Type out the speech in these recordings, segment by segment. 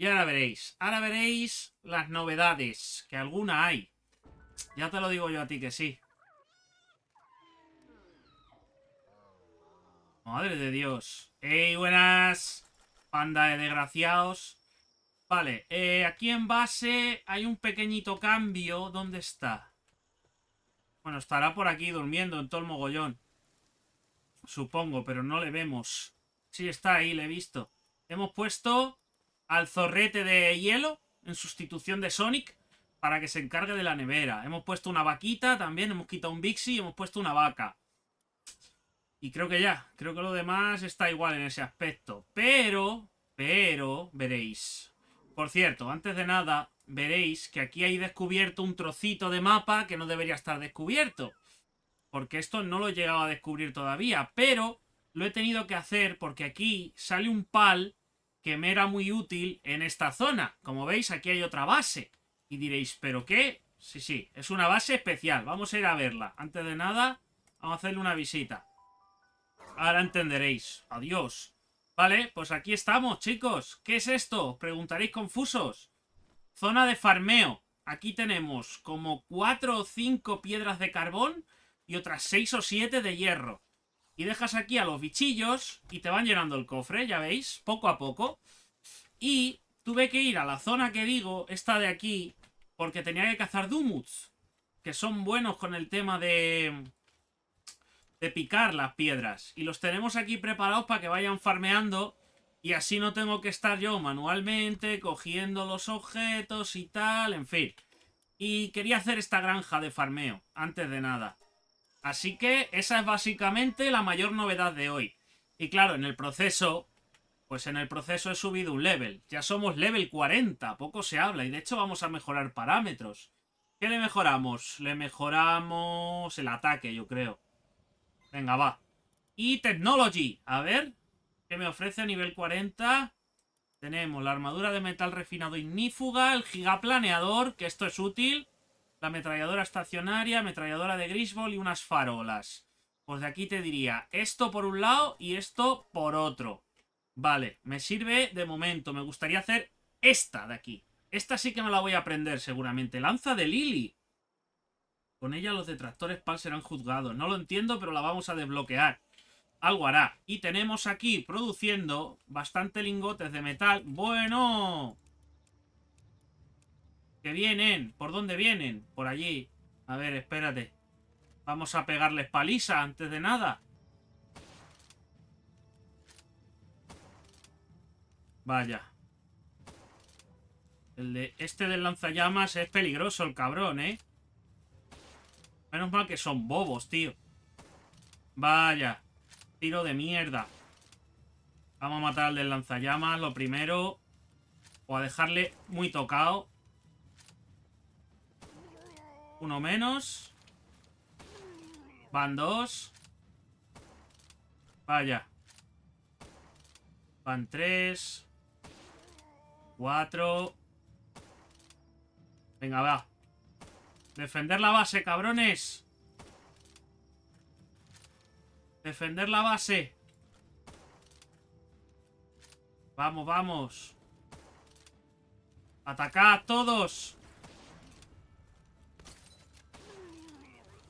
Y ahora veréis, ahora veréis las novedades, que alguna hay. Ya te lo digo yo a ti que sí. Madre de Dios. ¡Ey, buenas! Panda de desgraciados. Vale, eh, aquí en base hay un pequeñito cambio. ¿Dónde está? Bueno, estará por aquí durmiendo en todo el mogollón. Supongo, pero no le vemos. Sí, está ahí, le he visto. Hemos puesto al zorrete de hielo en sustitución de Sonic para que se encargue de la nevera. Hemos puesto una vaquita también, hemos quitado un Bixie y hemos puesto una vaca. Y creo que ya, creo que lo demás está igual en ese aspecto. Pero, pero, veréis. Por cierto, antes de nada, veréis que aquí hay descubierto un trocito de mapa que no debería estar descubierto. Porque esto no lo he llegado a descubrir todavía, pero lo he tenido que hacer porque aquí sale un pal que me era muy útil en esta zona. Como veis, aquí hay otra base. Y diréis, ¿pero qué? Sí, sí, es una base especial. Vamos a ir a verla. Antes de nada, vamos a hacerle una visita. Ahora entenderéis. Adiós. Vale, pues aquí estamos, chicos. ¿Qué es esto? preguntaréis confusos. Zona de farmeo. Aquí tenemos como 4 o 5 piedras de carbón y otras 6 o 7 de hierro. Y dejas aquí a los bichillos y te van llenando el cofre, ya veis, poco a poco. Y tuve que ir a la zona que digo, esta de aquí, porque tenía que cazar Dumuts. Que son buenos con el tema de... De picar las piedras. Y los tenemos aquí preparados para que vayan farmeando. Y así no tengo que estar yo manualmente cogiendo los objetos y tal, en fin. Y quería hacer esta granja de farmeo, antes de nada. Así que esa es básicamente la mayor novedad de hoy. Y claro, en el proceso, pues en el proceso he subido un level. Ya somos level 40, poco se habla. Y de hecho vamos a mejorar parámetros. ¿Qué le mejoramos? Le mejoramos el ataque, yo creo. Venga, va. Y Technology. A ver, ¿qué me ofrece a nivel 40? Tenemos la armadura de metal refinado ignífuga, el gigaplaneador, que esto es útil la ametralladora estacionaria, ametralladora de grisbol y unas farolas. Pues de aquí te diría esto por un lado y esto por otro. Vale, me sirve de momento. Me gustaría hacer esta de aquí. Esta sí que me la voy a aprender seguramente. Lanza de Lily. Con ella los detractores PAL serán juzgados. No lo entiendo, pero la vamos a desbloquear. Algo hará. Y tenemos aquí produciendo bastante lingotes de metal. ¡Bueno! vienen. ¿Por dónde vienen? Por allí. A ver, espérate. Vamos a pegarles paliza antes de nada. Vaya. El de este del lanzallamas es peligroso el cabrón, ¿eh? Menos mal que son bobos, tío. Vaya. Tiro de mierda. Vamos a matar al del lanzallamas, lo primero. O a dejarle muy tocado. Uno menos. Van dos. Vaya. Van tres. Cuatro. Venga, va. Defender la base, cabrones. Defender la base. Vamos, vamos. a todos.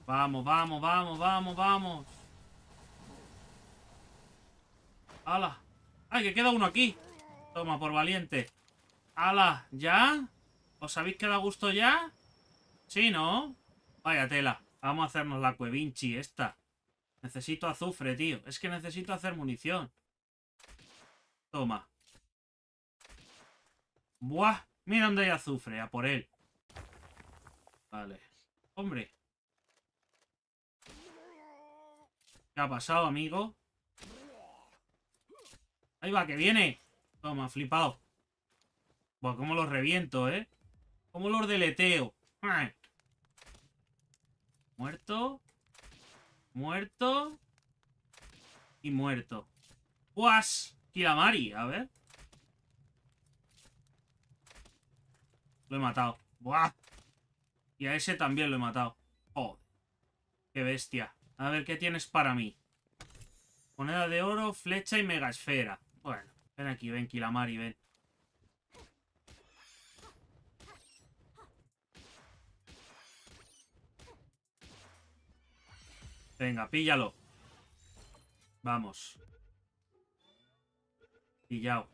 Vamos, vamos, vamos, vamos, vamos. ¡Hala! ¡Ay, que queda uno aquí! Toma, por valiente. ¡Hala! ¿Ya? ¿Os sabéis que a gusto ya? Sí, ¿no? Vaya tela. Vamos a hacernos la cuevinchi esta. Necesito azufre, tío. Es que necesito hacer munición. Toma. ¡Buah! Mira dónde hay azufre. A por él. Vale. Hombre. ¿Qué ha pasado, amigo? Ahí va, que viene. Toma, flipado. Buah, cómo los reviento, ¿eh? Cómo los deleteo. Muerto. Muerto. Y muerto. ¡Guas! Kilamari, a ver. Lo he matado. ¡Buah! Y a ese también lo he matado. ¡Oh! ¡Qué bestia! A ver, ¿qué tienes para mí? Moneda de oro, flecha y mega esfera. Bueno, ven aquí, ven, Kilamari, ven. Venga, píllalo. Vamos. Pillao.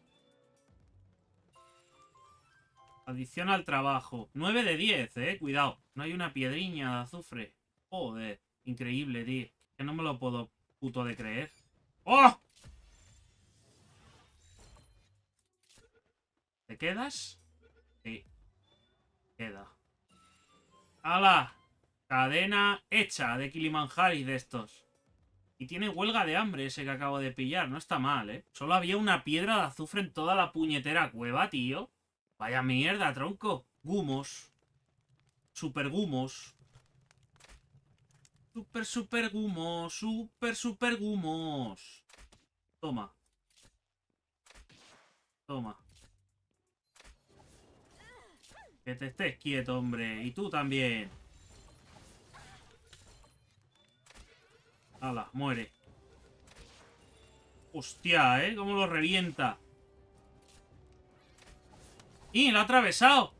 al trabajo. 9 de 10, eh. Cuidado. No hay una piedriña de azufre. Joder. Increíble, tío. Que no me lo puedo puto de creer. ¡Oh! ¿Te quedas? Sí. Queda. ¡Hala! Cadena hecha de Kilimanjari de estos. Y tiene huelga de hambre ese que acabo de pillar. No está mal, ¿eh? Solo había una piedra de azufre en toda la puñetera cueva, tío. Vaya mierda, tronco. Gumos. supergumos. gumos. Super, super gumos. Super, super gumos. Toma. Toma. Que te estés quieto, hombre. Y tú también. Hala, muere. Hostia, ¿eh? Cómo lo revienta. ¡Y lo ha atravesado!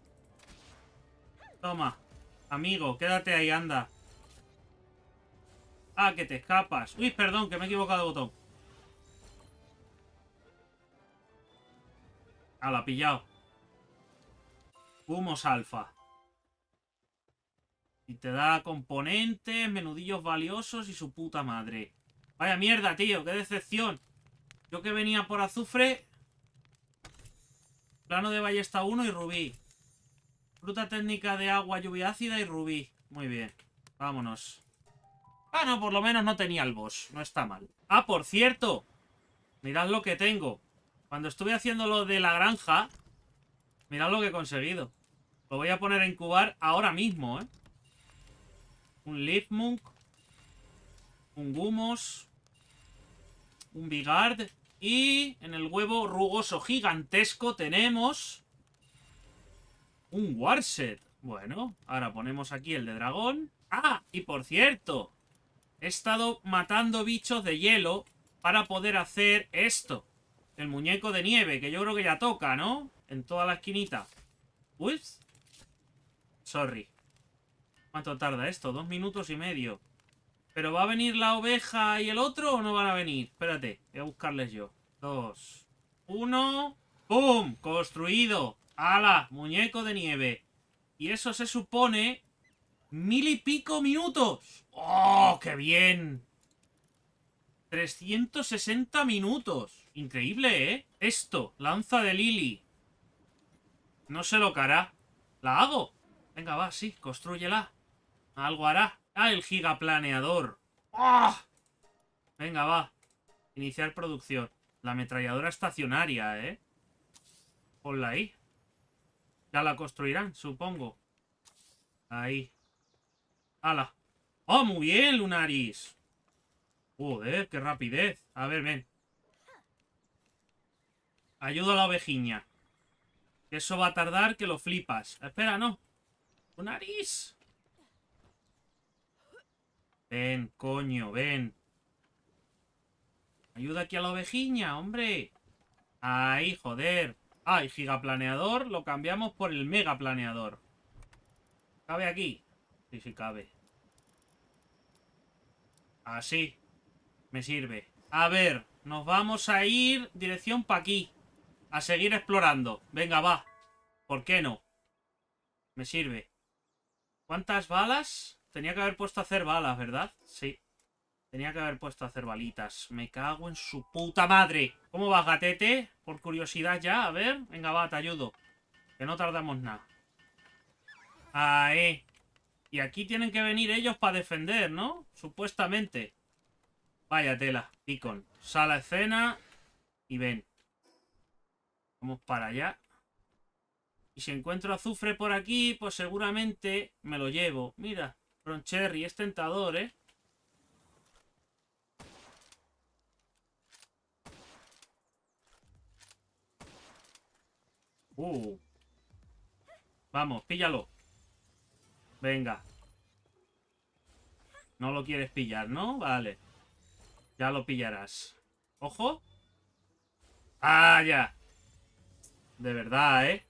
Toma. Amigo, quédate ahí, anda. Ah, que te escapas. Uy, perdón, que me he equivocado de botón. Ah, la pillado. Humos alfa. Y te da componentes, menudillos valiosos y su puta madre. Vaya mierda, tío, qué decepción. Yo que venía por azufre... Plano de ballesta 1 y rubí. Fruta técnica de agua, lluvia ácida y rubí. Muy bien, vámonos. Ah, no, por lo menos no tenía el boss. No está mal. Ah, por cierto. Mirad lo que tengo. Cuando estuve haciendo lo de la granja, mirad lo que he conseguido. Lo voy a poner a incubar ahora mismo, ¿eh? Un Lipmunk. Un Gumos. Un Bigard. Y en el huevo rugoso gigantesco tenemos... Un Warset. Bueno, ahora ponemos aquí el de dragón. ¡Ah! Y por cierto, he estado matando bichos de hielo para poder hacer esto. El muñeco de nieve, que yo creo que ya toca, ¿no? En toda la esquinita. Ups. Sorry. ¿Cuánto tarda esto? Dos minutos y medio. ¿Pero va a venir la oveja y el otro o no van a venir? Espérate, voy a buscarles yo. Dos. Uno. ¡Pum! Construido. ¡Hala! Muñeco de nieve. Y eso se supone Mil y pico minutos. ¡Oh, qué bien! 360 minutos. Increíble, ¿eh? Esto, lanza de Lily. No se lo hará. ¿La hago? Venga, va, sí, construyela. Algo hará. Ah, el gigaplaneador. ¡Oh! Venga, va. Iniciar producción. La ametralladora estacionaria, ¿eh? Ponla ahí. Ya la construirán, supongo. Ahí. ¡Hala! ¡Oh, muy bien, Lunaris! Joder, qué rapidez. A ver, ven. Ayuda a la ovejiña. eso va a tardar que lo flipas. Espera, no. Lunaris. Ven, coño, ven. Ayuda aquí a la ovejiña, hombre. Ay, joder. Ay, gigaplaneador lo cambiamos por el megaplaneador. ¿Cabe aquí? Sí, sí, cabe. Así. Me sirve. A ver, nos vamos a ir dirección pa' aquí. A seguir explorando. Venga, va. ¿Por qué no? Me sirve. ¿Cuántas balas? Tenía que haber puesto a hacer balas, ¿verdad? Sí. Tenía que haber puesto a hacer balitas. Me cago en su puta madre. ¿Cómo vas, gatete? Por curiosidad ya. A ver. Venga, va, te ayudo. Que no tardamos nada. Ahí. Y aquí tienen que venir ellos para defender, ¿no? Supuestamente. Vaya tela, Picon. Sala escena y ven. Vamos para allá. Y si encuentro azufre por aquí, pues seguramente me lo llevo. Mira, Roncherry es tentador, ¿eh? Uh. Vamos, píllalo. Venga. No lo quieres pillar, ¿no? Vale. Ya lo pillarás. ¡Ojo! ¡Ah, ya! De verdad, ¿eh?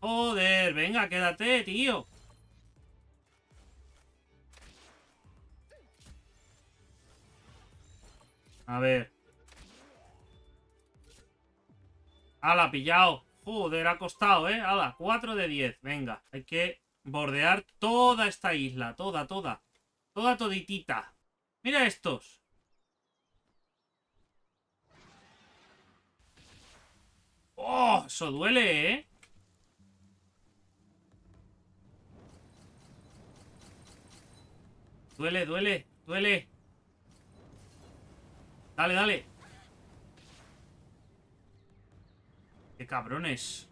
Joder, venga, quédate, tío. A ver. ¡Hala, pillado! Joder, ha costado, ¿eh? ¡Hala! 4 de 10. Venga, hay que bordear toda esta isla. Toda, toda. Toda toditita. Mira estos. ¡Oh! Eso duele, ¿eh? Duele, duele, duele. Dale, dale. Qué cabrones.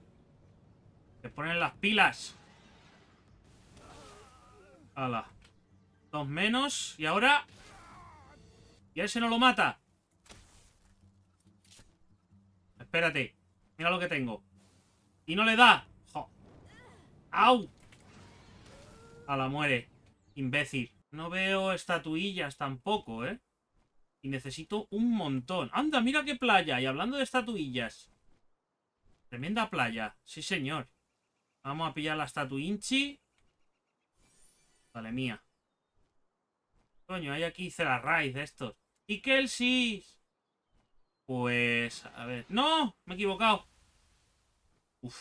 Se ponen las pilas. Ala. Dos menos. Y ahora... Y a ese no lo mata. Espérate. Mira lo que tengo. Y no le da. Jo. ¡Au! Ala, muere. Imbécil. No veo estatuillas tampoco, ¿eh? Y necesito un montón. ¡Anda, mira qué playa! Y hablando de estatuillas. Tremenda playa. Sí, señor. Vamos a pillar la estatuinchi. Vale, mía. Coño, hay aquí raíz de estos. ¡Y Kelsis! Pues, a ver... ¡No! Me he equivocado. Uf.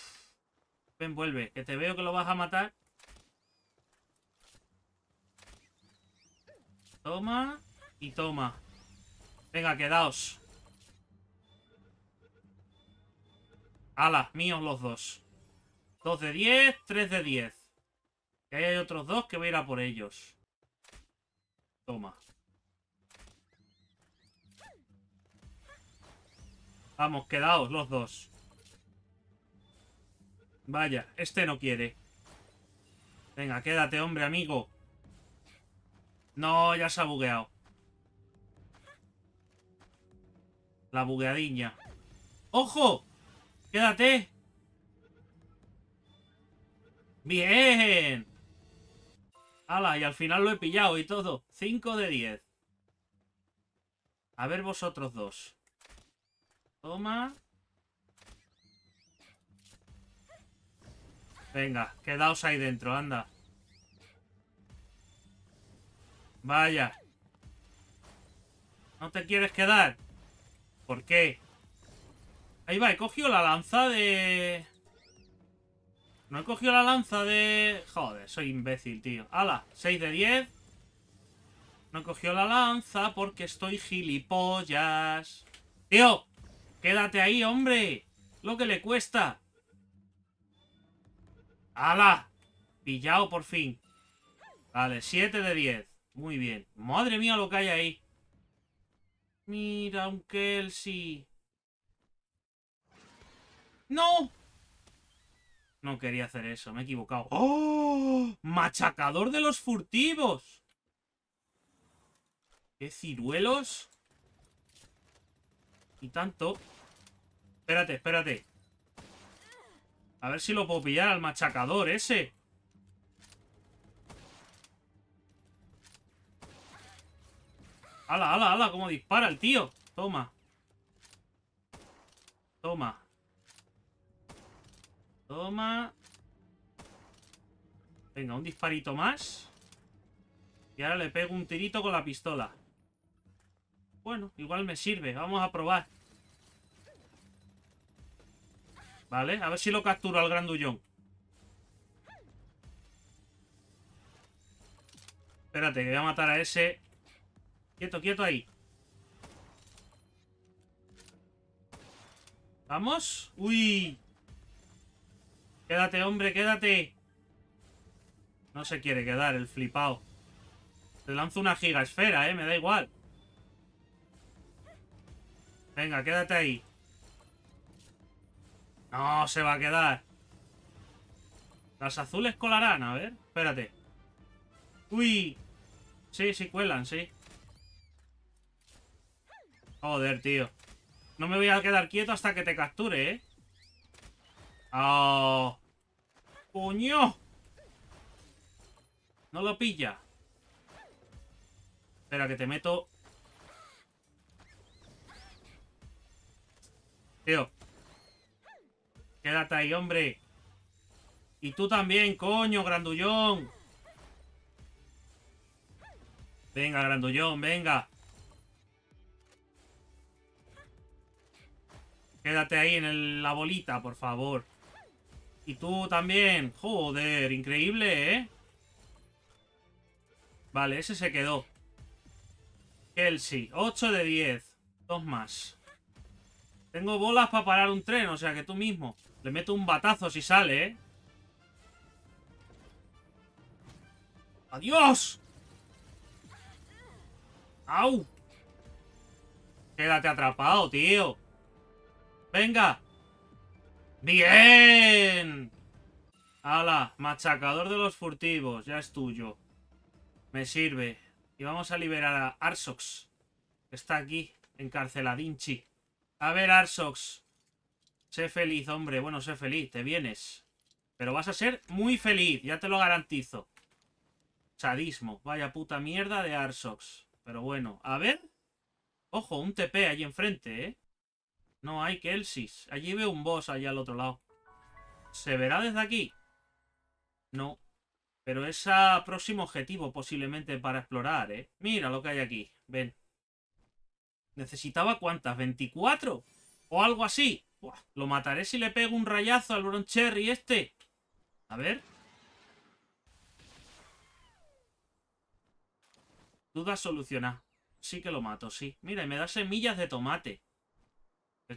Ven, vuelve. Que te veo que lo vas a matar. Toma y toma. Venga, quedaos. ¡Hala! míos los dos. Dos de 10, Tres de diez. Que hay otros dos que voy a ir a por ellos. Toma. Vamos, quedaos los dos. Vaya, este no quiere. Venga, quédate, hombre, amigo. No, ya se ha bugueado. La bugueadiña. ¡Ojo! ¡Quédate! ¡Bien! Ala, y al final lo he pillado y todo. 5 de 10. A ver vosotros dos. Toma. Venga, quedaos ahí dentro, anda. Vaya. ¿No te quieres quedar? ¿Por qué? Ahí va, he cogido la lanza de... No he cogido la lanza de... Joder, soy imbécil, tío. ¡Hala! 6 de 10. No he cogido la lanza porque estoy gilipollas. ¡Tío! ¡Quédate ahí, hombre! Lo que le cuesta. ¡Hala! Pillado por fin. Vale, 7 de 10. Muy bien. Madre mía lo que hay ahí. Mira, un Kelsey. ¡No! No quería hacer eso, me he equivocado. ¡Oh! ¡Machacador de los furtivos! ¡Qué ciruelos! Y tanto. Espérate, espérate. A ver si lo puedo pillar al machacador ese. ¡Hala, hala, hala! ¡Cómo dispara el tío! Toma. Toma. Toma. Venga, un disparito más. Y ahora le pego un tirito con la pistola. Bueno, igual me sirve. Vamos a probar. Vale, a ver si lo capturo al grandullón. Espérate, que voy a matar a ese. Quieto, quieto ahí. ¿Vamos? ¡Uy! Quédate, hombre, quédate. No se quiere quedar el flipao. Te lanzo una esfera, eh, me da igual. Venga, quédate ahí. No, se va a quedar. Las azules colarán, a ver. Espérate. Uy. Sí, sí cuelan, sí. Joder, tío. No me voy a quedar quieto hasta que te capture, ¿eh? Oh. ¡Coño! No lo pilla. Espera, que te meto... Tío. Quédate ahí, hombre. Y tú también, coño, grandullón. Venga, grandullón, venga. Quédate ahí en la bolita, por favor. Y tú también. Joder, increíble, ¿eh? Vale, ese se quedó. Kelsey, 8 de 10. Dos más. Tengo bolas para parar un tren, o sea que tú mismo. Le meto un batazo si sale, ¿eh? ¡Adiós! ¡Au! Quédate atrapado, tío. ¡Venga! ¡Bien! ¡Hala! Machacador de los furtivos. Ya es tuyo. Me sirve. Y vamos a liberar a Arsox. está aquí, encarceladinchi. A ver, Arsox. Sé feliz, hombre. Bueno, sé feliz. Te vienes. Pero vas a ser muy feliz. Ya te lo garantizo. Sadismo. Vaya puta mierda de Arsox. Pero bueno. A ver. Ojo, un TP ahí enfrente, ¿eh? No, hay Kelsis. Allí veo un boss allá al otro lado. ¿Se verá desde aquí? No. Pero es a próximo objetivo posiblemente para explorar, ¿eh? Mira lo que hay aquí. Ven. ¿Necesitaba cuántas? ¿24? ¿O algo así? lo mataré si le pego un rayazo al Broncherry este. A ver. Duda solucionada. Sí que lo mato, sí. Mira, y me da semillas de tomate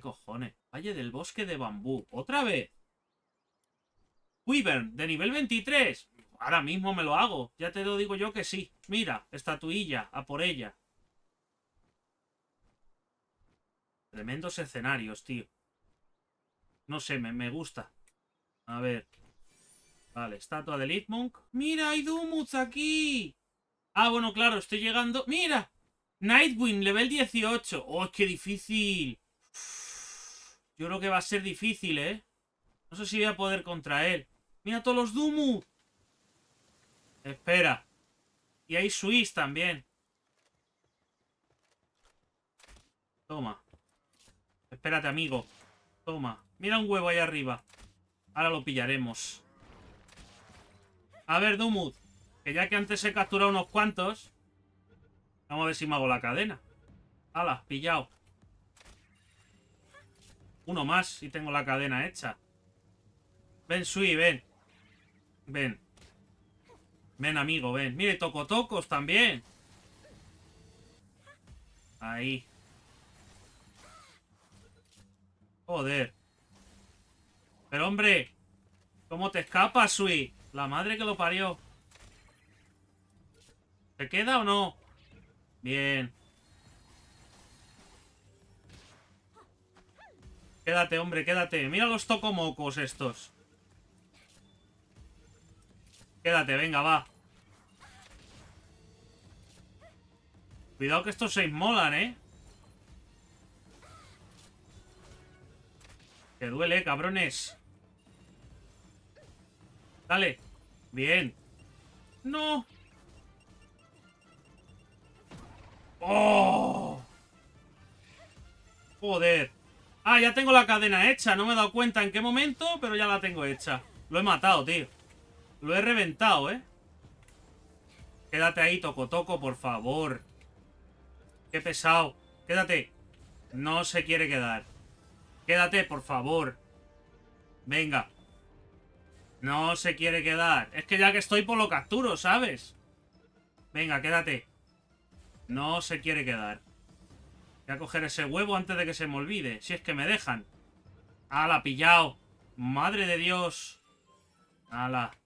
cojones? Valle del bosque de bambú. ¡Otra vez! Wyvern, de nivel 23. Ahora mismo me lo hago. Ya te lo digo yo que sí. Mira, estatuilla, a por ella. Tremendos escenarios, tío. No sé, me, gusta. A ver. Vale, estatua de Litmonk. ¡Mira, hay Dumuz aquí! Ah, bueno, claro, estoy llegando. ¡Mira! Nightwing, level 18. ¡Oh, qué difícil! Yo creo que va a ser difícil, ¿eh? No sé si voy a poder contra él. ¡Mira todos los Dumu! Espera. Y hay Swiss también. Toma. Espérate, amigo. Toma. Mira un huevo ahí arriba. Ahora lo pillaremos. A ver, Dumu. Que ya que antes he capturado unos cuantos... Vamos a ver si me hago la cadena. ¡Hala! Pillado. Uno más y tengo la cadena hecha. Ven, Sui, ven. Ven. Ven, amigo, ven. Mire, tocos también. Ahí. Joder. Pero, hombre. ¿Cómo te escapas, Sui? La madre que lo parió. ¿Te queda o no? Bien. Quédate, hombre, quédate. Mira los tocomocos estos. Quédate, venga, va. Cuidado que estos se inmolan, ¿eh? Que duele, cabrones. Dale. Bien. No. ¡Oh! Joder. Ah, ya tengo la cadena hecha. No me he dado cuenta en qué momento, pero ya la tengo hecha. Lo he matado, tío. Lo he reventado, ¿eh? Quédate ahí, Toco Toco, por favor. Qué pesado. Quédate. No se quiere quedar. Quédate, por favor. Venga. No se quiere quedar. Es que ya que estoy por pues lo capturo, ¿sabes? Venga, quédate. No se quiere quedar. Voy a coger ese huevo antes de que se me olvide. Si es que me dejan. ¡Hala, pillado! ¡Madre de Dios! ¡Hala!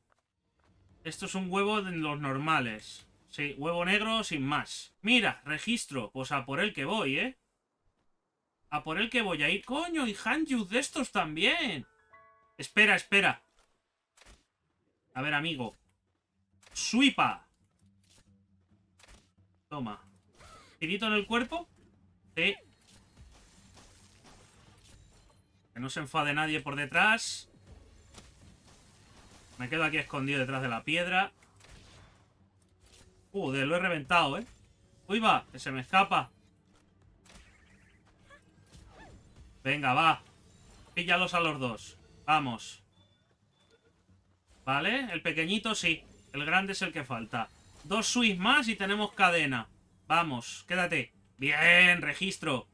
Esto es un huevo de los normales. Sí, huevo negro sin más. Mira, registro. Pues a por el que voy, ¿eh? A por el que voy a ir. ¡Coño! Y Hanju de estos también. Espera, espera. A ver, amigo. ¡Suipa! Toma. Tirito en el cuerpo. Que no se enfade nadie por detrás. Me quedo aquí escondido detrás de la piedra. Joder, lo he reventado, ¿eh? Uy, va, que se me escapa. Venga, va. Píllalos a los dos. Vamos. ¿Vale? El pequeñito sí. El grande es el que falta. Dos Swiss más y tenemos cadena. Vamos, quédate. Bien, registro.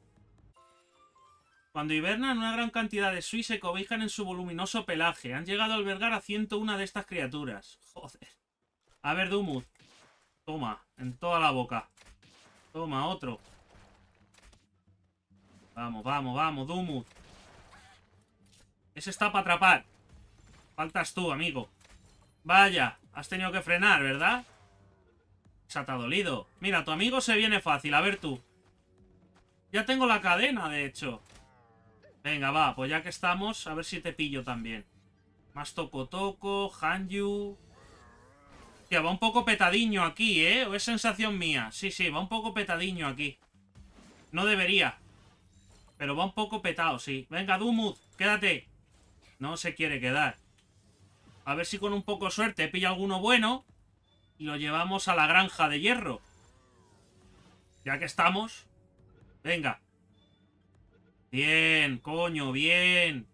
Cuando hibernan, una gran cantidad de sui se cobijan en su voluminoso pelaje. Han llegado a albergar a 101 de estas criaturas. Joder. A ver, Dumuth. Toma, en toda la boca. Toma, otro. Vamos, vamos, vamos, Dumuth. Ese está para atrapar. Faltas tú, amigo. Vaya, has tenido que frenar, ¿verdad? Se ha dolido. Mira, tu amigo se viene fácil. A ver tú. Ya tengo la cadena, de hecho. Venga, va, pues ya que estamos, a ver si te pillo también. Más Toco Toco, Hanyu... Tía, va un poco petadiño aquí, ¿eh? ¿O es sensación mía? Sí, sí, va un poco petadiño aquí. No debería. Pero va un poco petado, sí. Venga, Dumuth, quédate. No se quiere quedar. A ver si con un poco de suerte pilla alguno bueno. Y lo llevamos a la granja de hierro. Ya que estamos, Venga. Bien, coño, bien.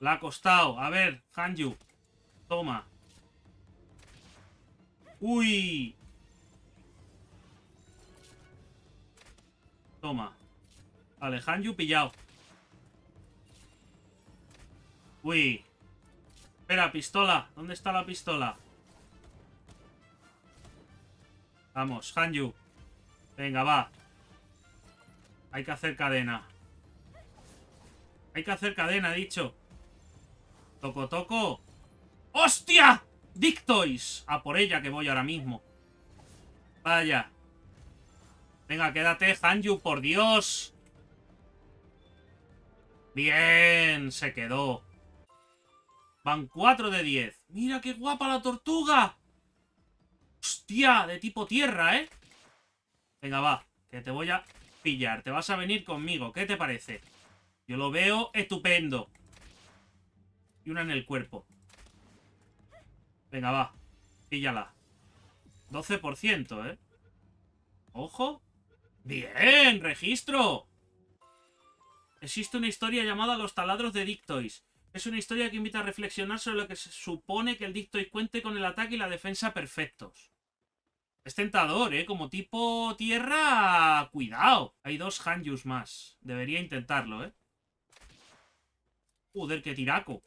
La ha costado. A ver, Hanju. Toma. Uy. Toma. Vale, Hanju pillado. Uy. Espera, pistola. ¿Dónde está la pistola? Vamos, Hanju. Venga, va. Hay que hacer cadena. Hay que hacer cadena, dicho. Toco, toco. ¡Hostia! Dictois. A por ella que voy ahora mismo. Vaya. Venga, quédate, Hanju, por Dios. Bien, se quedó. Van 4 de 10. ¡Mira qué guapa la tortuga! ¡Hostia! De tipo tierra, ¿eh? Venga, va. Que te voy a pillar. Te vas a venir conmigo. ¿Qué te parece? Yo lo veo estupendo. Y una en el cuerpo. Venga, va. Píllala. 12%, ¿eh? Ojo. Bien, registro. Existe una historia llamada Los taladros de Dictois. Es una historia que invita a reflexionar sobre lo que se supone que el Dictois cuente con el ataque y la defensa perfectos. Es tentador, ¿eh? Como tipo tierra... ¡Cuidado! Hay dos Hanjus más. Debería intentarlo, ¿eh? Joder, qué tiraco.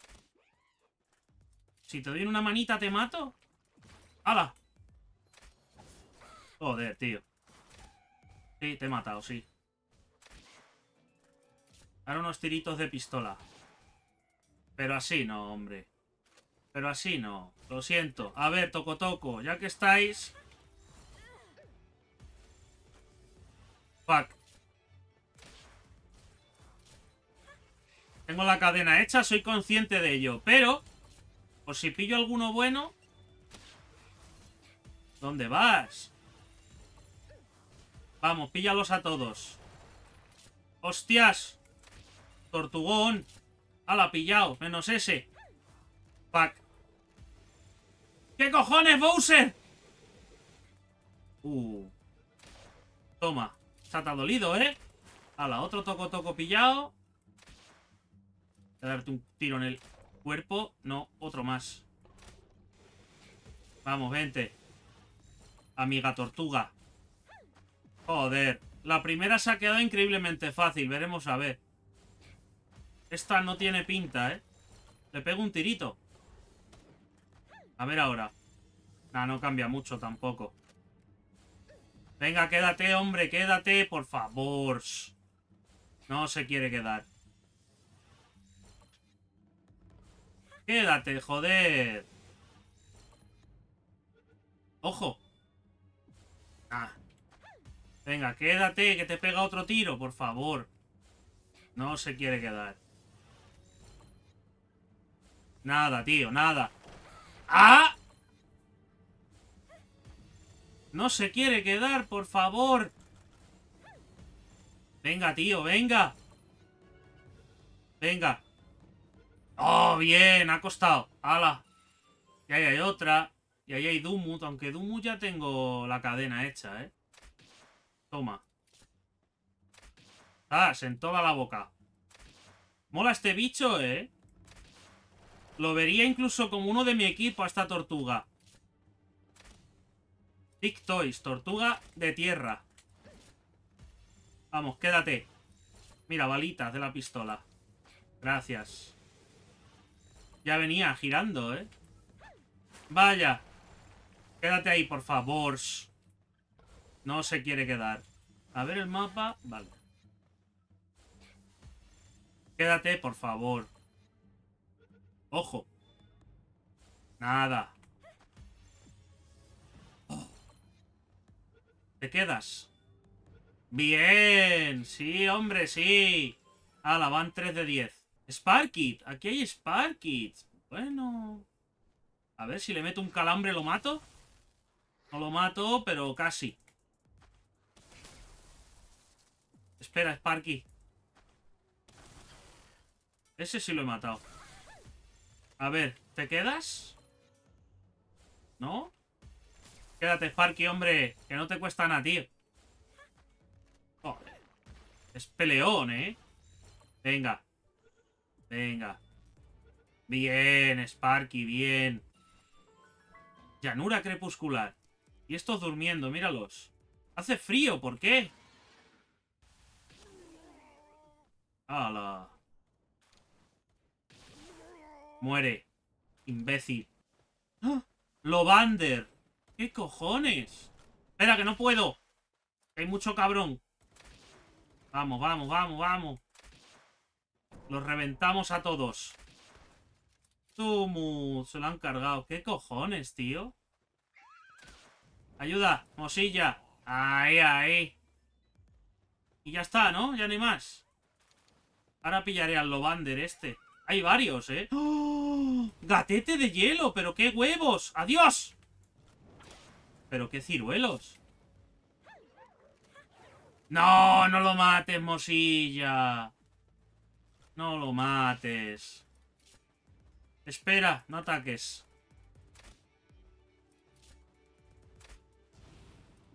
Si te doy una manita, ¿te mato? ¡Hala! Joder, tío. Sí, te he matado, sí. Ahora unos tiritos de pistola. Pero así no, hombre. Pero así no. Lo siento. A ver, Toco Toco, ya que estáis... Fuck. Tengo la cadena hecha, soy consciente de ello. Pero, por si pillo alguno bueno... ¿Dónde vas? Vamos, píllalos a todos. ¡Hostias! Tortugón. ¡Hala, pillado! Menos ese. Fuck. ¿Qué cojones, Bowser? Uh. Toma tan dolido, ¿eh? Hala, otro toco toco pillado. Voy a darte un tiro en el cuerpo. No, otro más. Vamos, vente. Amiga tortuga. Joder. La primera se ha quedado increíblemente fácil. Veremos a ver. Esta no tiene pinta, ¿eh? Le pego un tirito. A ver ahora. Nah, no cambia mucho tampoco. Venga, quédate, hombre, quédate, por favor. No se quiere quedar. Quédate, joder. Ojo. Ah. Venga, quédate, que te pega otro tiro, por favor. No se quiere quedar. Nada, tío, nada. ¡Ah! No se quiere quedar, por favor. Venga, tío, venga. Venga. ¡Oh, bien! Ha costado. ¡Hala! Y ahí hay otra. Y ahí hay Dumut, aunque Dumut ya tengo la cadena hecha, ¿eh? Toma. Ah, se toda la boca. Mola este bicho, ¿eh? Lo vería incluso como uno de mi equipo a esta tortuga. Big Toys, tortuga de tierra. Vamos, quédate. Mira, balitas de la pistola. Gracias. Ya venía girando, ¿eh? Vaya. Quédate ahí, por favor. No se quiere quedar. A ver el mapa. Vale. Quédate, por favor. Ojo. Nada. Te quedas. Bien. Sí, hombre, sí. la van 3 de 10. Sparkit. Aquí hay Sparkit. Bueno. A ver si le meto un calambre, ¿lo mato? No lo mato, pero casi. Espera, Sparky. Ese sí lo he matado. A ver, ¿te quedas? ¿No? Quédate, Sparky, hombre. Que no te cuesta nada, tío. Oh, es peleón, ¿eh? Venga. Venga. Bien, Sparky, bien. Llanura crepuscular. Y estos durmiendo, míralos. Hace frío, ¿por qué? ¡Hala! Muere. Imbécil. ¡Ah! ¡Lovander! ¿Qué cojones? Espera, que no puedo. Hay mucho cabrón. Vamos, vamos, vamos, vamos. Los reventamos a todos. Tumu, se lo han cargado. ¿Qué cojones, tío? Ayuda, mosilla. Ahí, ahí. Y ya está, ¿no? Ya no hay más. Ahora pillaré al Lobander este. Hay varios, ¿eh? ¡Oh! ¡Gatete de hielo! ¡Pero qué huevos! ¡Adiós! ¿Pero qué ciruelos? ¡No! ¡No lo mates, Mosilla! No lo mates. Espera, no ataques.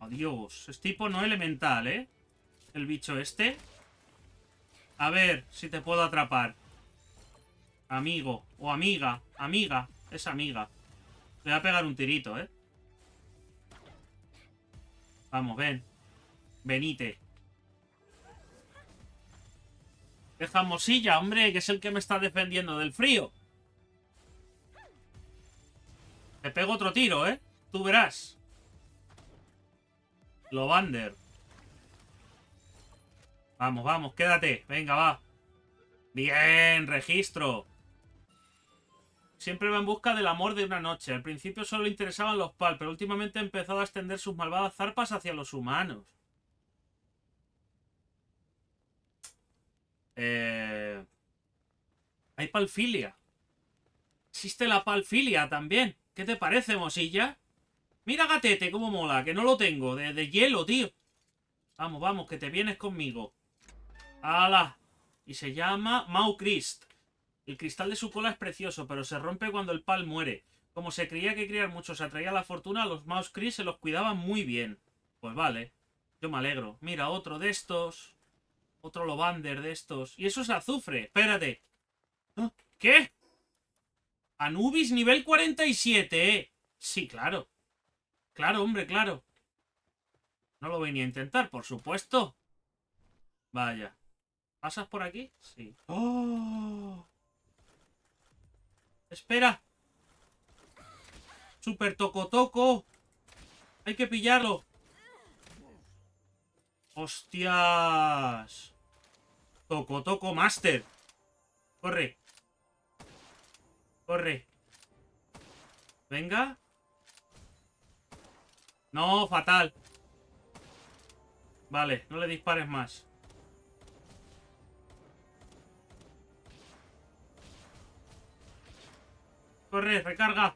Adiós. Es tipo no elemental, ¿eh? El bicho este. A ver si te puedo atrapar. Amigo. O amiga. Amiga. Es amiga. Le voy a pegar un tirito, ¿eh? Vamos, ven. Venite. Deja Mosilla, hombre, que es el que me está defendiendo del frío. Te pego otro tiro, ¿eh? Tú verás. Vander. Vamos, vamos, quédate. Venga, va. Bien, registro. Siempre va en busca del amor de una noche. Al principio solo le interesaban los pal, pero últimamente ha empezado a extender sus malvadas zarpas hacia los humanos. Eh, hay palfilia. Existe la palfilia también. ¿Qué te parece, Mosilla? Mira, gatete, cómo mola, que no lo tengo. De, hielo, tío. Vamos, vamos, que te vienes conmigo. ¡Hala! Y se llama Mau Christ. El cristal de su cola es precioso, pero se rompe cuando el pal muere. Como se creía que criar muchos atraía la fortuna, los Mouse Chris se los cuidaban muy bien. Pues vale, yo me alegro. Mira, otro de estos. Otro lobander de estos. Y eso es azufre. Espérate. ¿Ah? ¿Qué? Anubis nivel 47, ¿eh? Sí, claro. Claro, hombre, claro. No lo venía a intentar, por supuesto. Vaya. ¿Pasas por aquí? Sí. ¡Oh! Espera. Super toco toco. Hay que pillarlo. Hostias. Toco toco master. Corre. Corre. Venga. No, fatal. Vale, no le dispares más. Corre, recarga.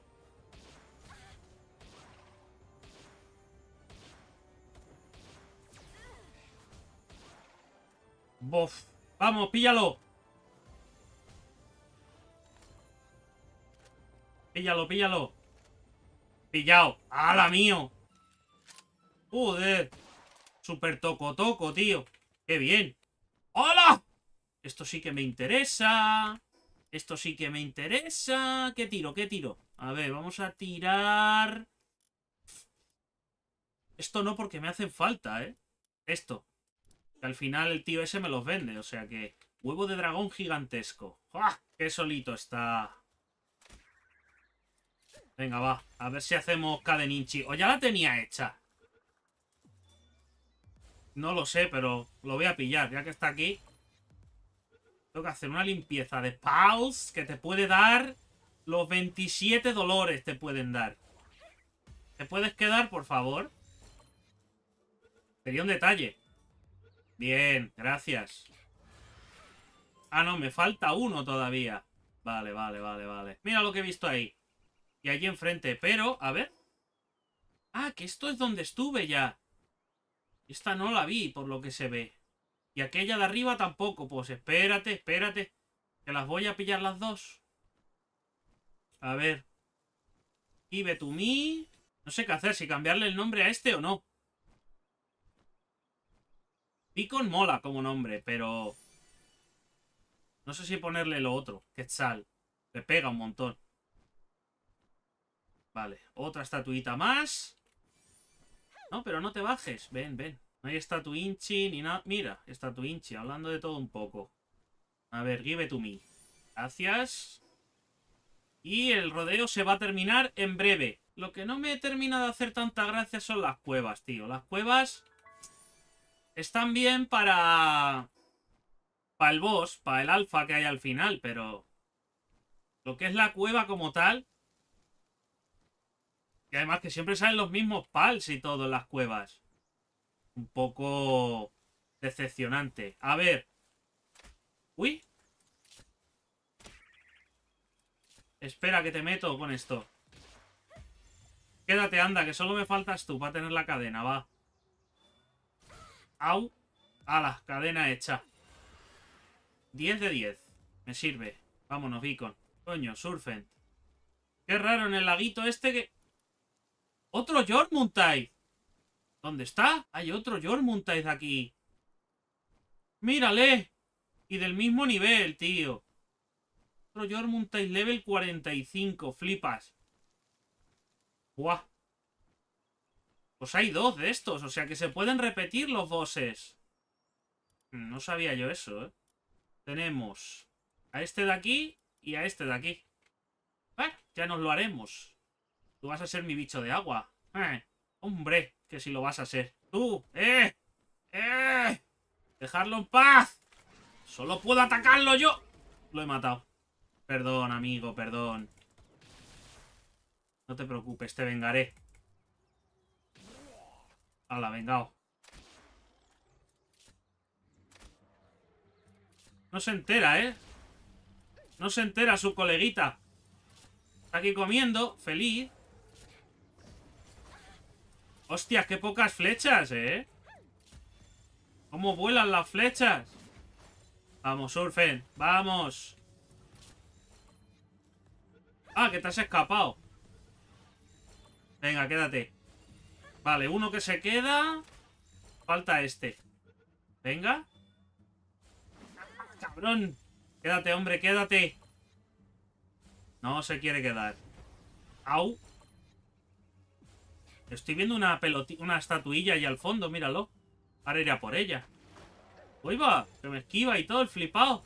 Bof. Vamos, píllalo. Píllalo, píllalo. Pillado. ¡Hala, mío! Joder. Super toco toco, tío. ¡Qué bien! ¡Hola! Esto sí que me interesa. Esto sí que me interesa. ¿Qué tiro? ¿Qué tiro? A ver, vamos a tirar... Esto no porque me hacen falta, ¿eh? Esto. al final el tío ese me los vende, o sea que... Huevo de dragón gigantesco. ¡Ah! ¡Qué solito está! Venga, va. A ver si hacemos cadeninchi. O ya la tenía hecha. No lo sé, pero lo voy a pillar, ya que está aquí. Tengo que hacer una limpieza de pals que te puede dar los 27 dolores te pueden dar. ¿Te puedes quedar, por favor? Sería un detalle. Bien, gracias. Ah, no, me falta uno todavía. Vale, vale, vale, vale. Mira lo que he visto ahí. Y allí enfrente. Pero, a ver. Ah, que esto es donde estuve ya. Esta no la vi, por lo que se ve. Y aquella de arriba tampoco. Pues espérate, espérate. Que las voy a pillar las dos. A ver. Y Betumi. No sé qué hacer, si cambiarle el nombre a este o no. Picon mola como nombre, pero... No sé si ponerle lo otro. Quetzal. Le pega un montón. Vale, otra estatuita más. No, pero no te bajes. Ven, ven. No está tu Inchi, ni nada. Mira, está tu Inchi, hablando de todo un poco. A ver, give it to me. Gracias. Y el rodeo se va a terminar en breve. Lo que no me he terminado de hacer tanta gracia son las cuevas, tío. Las cuevas están bien para... Para el boss, para el alfa que hay al final, pero... Lo que es la cueva como tal... Y además que siempre salen los mismos pals y todo en las cuevas un poco decepcionante. A ver. Uy. Espera, que te meto con esto. Quédate, anda, que solo me faltas tú Va a tener la cadena, va. Au. Ala, cadena hecha. 10 de 10. Me sirve. Vámonos, Beacon. Coño, Surfent. Qué raro en el laguito este que... ¡Otro Jormuntai! ¿Dónde está? Hay otro de aquí. ¡Mírale! Y del mismo nivel, tío. Otro Jormuntide level 45. Flipas. ¡Guau! Pues hay dos de estos. O sea que se pueden repetir los bosses. Mm, no sabía yo eso, ¿eh? Tenemos a este de aquí y a este de aquí. Ah, ya nos lo haremos. Tú vas a ser mi bicho de agua. Eh. Hombre, que si lo vas a hacer. ¡Tú! ¡Eh! ¡Eh! ¡Dejarlo en paz! ¡Solo puedo atacarlo yo! Lo he matado. Perdón, amigo, perdón. No te preocupes, te vengaré. Hala, vengao. No se entera, ¿eh? No se entera su coleguita. Está aquí comiendo, feliz. Hostia, qué pocas flechas, ¿eh? ¿Cómo vuelan las flechas? Vamos, Surfen, vamos. Ah, que te has escapado. Venga, quédate. Vale, uno que se queda. Falta este. Venga. Cabrón. Quédate, hombre, quédate. No se quiere quedar. Au. Estoy viendo una una estatuilla ahí al fondo, míralo. Ahora iré por ella. ¡Uy, va! Que me esquiva y todo el flipado.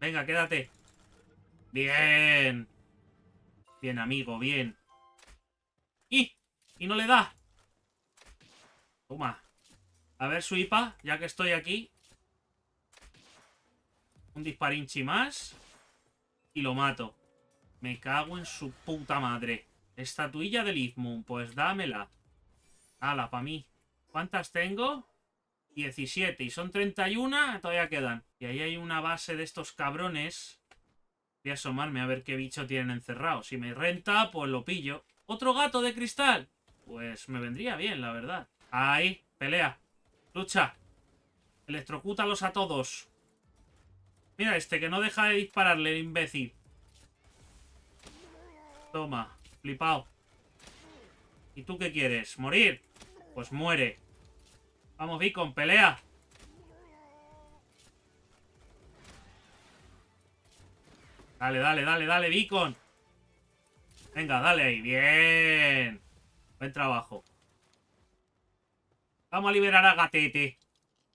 Venga, quédate. Bien. Bien, amigo, bien. ¡Y! ¡Y no le da! Toma. A ver, Suipa, ya que estoy aquí. Un disparinchi más. Y lo mato. Me cago en su puta madre. Estatuilla del Ifmun, pues dámela. Hala, para mí. ¿Cuántas tengo? 17. Y son 31, todavía quedan. Y ahí hay una base de estos cabrones. Voy a asomarme a ver qué bicho tienen encerrado. Si me renta, pues lo pillo. ¿Otro gato de cristal? Pues me vendría bien, la verdad. Ahí, pelea. Lucha. Electrocutalos a todos. Mira este, que no deja de dispararle, el imbécil. Toma. Flipado. ¿Y tú qué quieres? ¿Morir? Pues muere. Vamos, Beacon, pelea. Dale, dale, dale, dale, Beacon. Venga, dale ahí. Bien. Buen trabajo. Vamos a liberar a Gatete.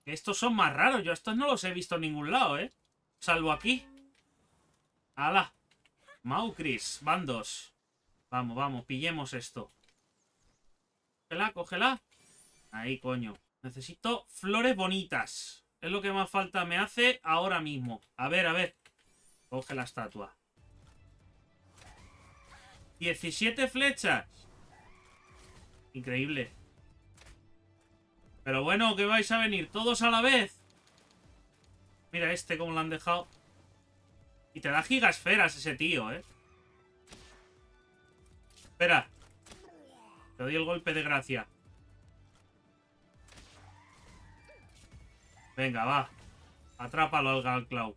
Estos son más raros. Yo estos no los he visto en ningún lado, ¿eh? Salvo aquí. ¡Hala! Maucris, bandos. Vamos, vamos, pillemos esto. Cógela, cógela. Ahí, coño. Necesito flores bonitas. Es lo que más falta me hace ahora mismo. A ver, a ver. Coge la estatua. 17 flechas. Increíble. Pero bueno, que vais a venir todos a la vez. Mira este cómo lo han dejado. Y te da gigasferas ese tío, ¿eh? Te doy el golpe de gracia. Venga, va. Atrápalo al Galclaw.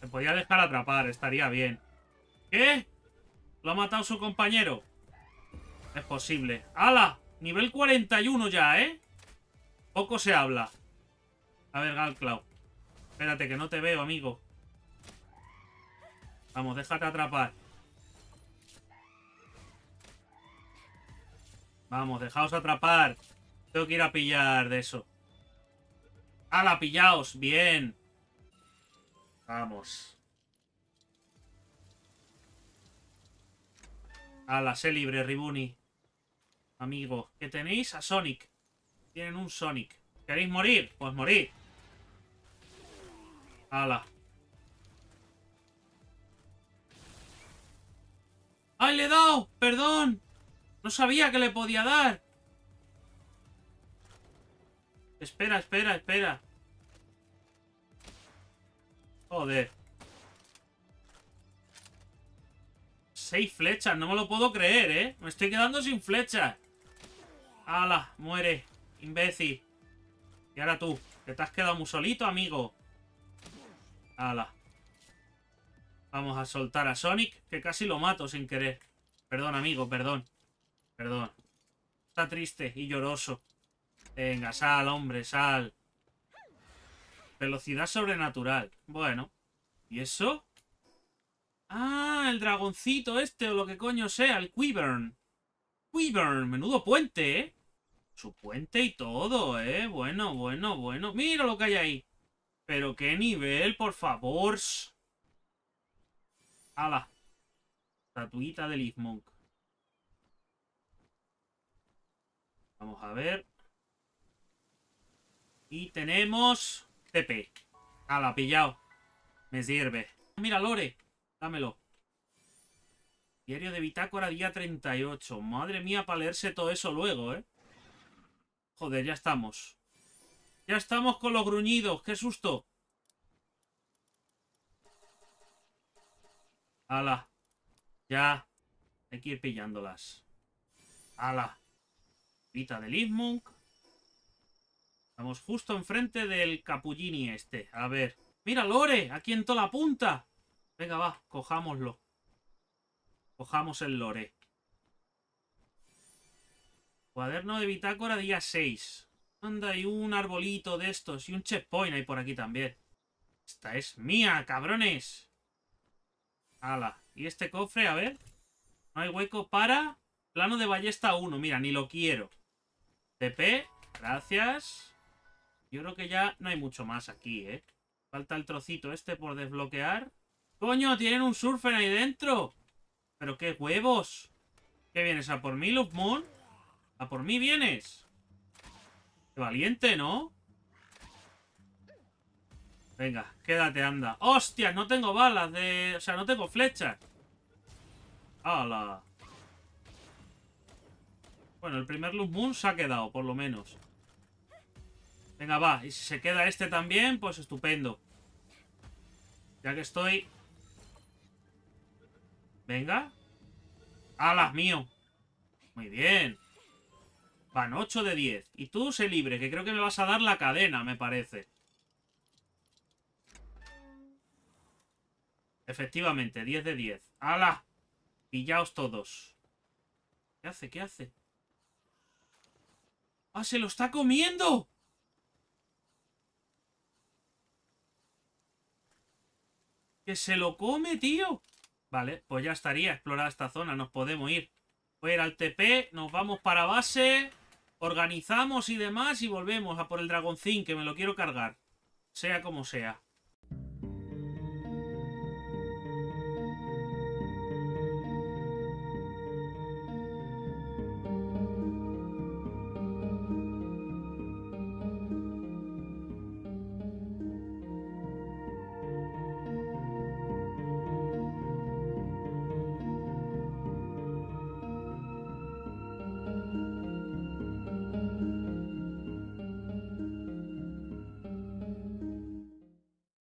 Se podía dejar atrapar, estaría bien. ¿Qué? ¿Lo ha matado su compañero? Es posible. ¡Hala! Nivel 41 ya, ¿eh? Poco se habla. A ver, Galclaw. Espérate, que no te veo, amigo. Vamos, déjate atrapar. Vamos, dejaos atrapar. Tengo que ir a pillar de eso. ¡Hala, pillaos! ¡Bien! Vamos. ¡Hala, sé libre, Ribuni! Amigo, ¿Qué tenéis a Sonic. Tienen un Sonic. ¿Queréis morir? Pues morir. ¡Hala! ¡Ay, le he dado! ¡Perdón! No sabía que le podía dar. Espera, espera, espera. Joder. Seis flechas, no me lo puedo creer, ¿eh? Me estoy quedando sin flechas. ¡Hala! Muere, imbécil. Y ahora tú, te has quedado muy solito, amigo. ¡Hala! Vamos a soltar a Sonic, que casi lo mato sin querer. Perdón, amigo, perdón. Perdón. Está triste y lloroso. Venga, sal, hombre, sal. Velocidad sobrenatural. Bueno. ¿Y eso? Ah, el dragoncito este o lo que coño sea, el Quivern. Quivern, menudo puente, ¿eh? Su puente y todo, ¿eh? Bueno, bueno, bueno. Mira lo que hay ahí. Pero qué nivel, por favor. Ala, Tatuita de Leaf Vamos a ver. Y tenemos... TP. Ala, pillado! Me sirve. ¡Mira, Lore! Dámelo. Diario de bitácora, día 38. Madre mía, para leerse todo eso luego, ¿eh? Joder, ya estamos. Ya estamos con los gruñidos. ¡Qué susto! ¡Hala! Ya. Hay que ir pillándolas. ¡Hala! Vita de Ismunk. Estamos justo enfrente del Capullini este. A ver. ¡Mira, Lore! ¡Aquí en toda la punta! Venga, va. Cojámoslo. Cojamos el Lore. Cuaderno de bitácora día 6. Anda, hay un arbolito de estos y un checkpoint hay por aquí también. Esta es mía, cabrones. Ala. Y este cofre, a ver. No hay hueco para... Plano de ballesta 1. Mira, ni lo quiero. TP. Gracias. Yo creo que ya no hay mucho más aquí, ¿eh? Falta el trocito este por desbloquear. ¡Coño! ¡Tienen un surfer ahí dentro! ¡Pero qué huevos! ¿Qué vienes? ¿A por mí, Love Moon? ¿A por mí vienes? ¡Qué valiente, ¿no? Venga, quédate, anda. ¡Hostia! No tengo balas de... O sea, no tengo flechas. ¡Hala! Bueno, el primer Luz se ha quedado, por lo menos. Venga, va. Y si se queda este también, pues estupendo. Ya que estoy... Venga. ¡Alas, mío! Muy bien. Van 8 de 10. Y tú, se libre, que creo que me vas a dar la cadena, me parece. Efectivamente, 10 de 10. ¡Hala! Pillaos todos. ¿Qué hace? ¿Qué hace? ¡Ah, se lo está comiendo! ¡Que se lo come, tío! Vale, pues ya estaría explorada esta zona. Nos podemos ir. Voy a ir al TP, nos vamos para base, organizamos y demás y volvemos a por el dragoncín que me lo quiero cargar. Sea como sea.